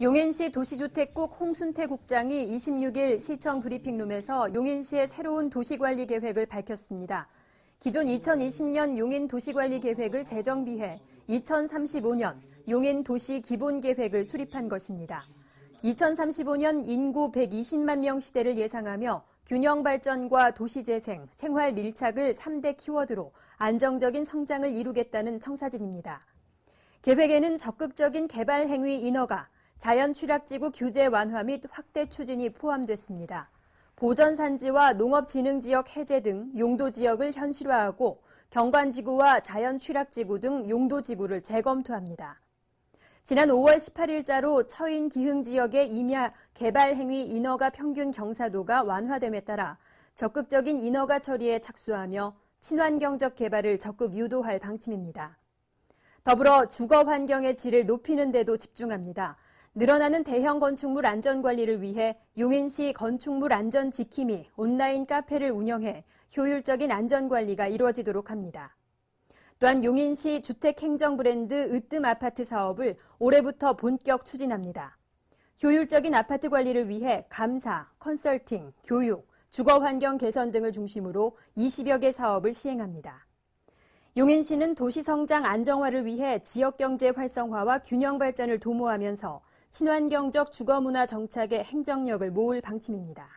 용인시 도시주택국 홍순태 국장이 26일 시청 브리핑룸에서 용인시의 새로운 도시관리 계획을 밝혔습니다. 기존 2020년 용인 도시관리 계획을 재정비해 2035년 용인 도시 기본 계획을 수립한 것입니다. 2035년 인구 120만 명 시대를 예상하며 균형 발전과 도시 재생, 생활 밀착을 3대 키워드로 안정적인 성장을 이루겠다는 청사진입니다. 계획에는 적극적인 개발 행위 인허가, 자연 출약지구 규제 완화 및 확대 추진이 포함됐습니다. 보전 산지와 농업진흥지역 해제 등 용도 지역을 현실화하고 경관지구와 자연 출락지구등 용도 지구를 재검토합니다. 지난 5월 18일자로 처인 기흥 지역의 임야 개발 행위 인허가 평균 경사도가 완화됨에 따라 적극적인 인허가 처리에 착수하며 친환경적 개발을 적극 유도할 방침입니다. 더불어 주거 환경의 질을 높이는 데도 집중합니다. 늘어나는 대형 건축물 안전 관리를 위해 용인시 건축물 안전 지킴이 온라인 카페를 운영해 효율적인 안전 관리가 이루어지도록 합니다. 또한 용인시 주택 행정 브랜드 으뜸 아파트 사업을 올해부터 본격 추진합니다. 효율적인 아파트 관리를 위해 감사, 컨설팅, 교육, 주거 환경 개선 등을 중심으로 20여 개 사업을 시행합니다. 용인시는 도시 성장 안정화를 위해 지역 경제 활성화와 균형 발전을 도모하면서 친환경적 주거문화 정착의 행정력을 모을 방침입니다.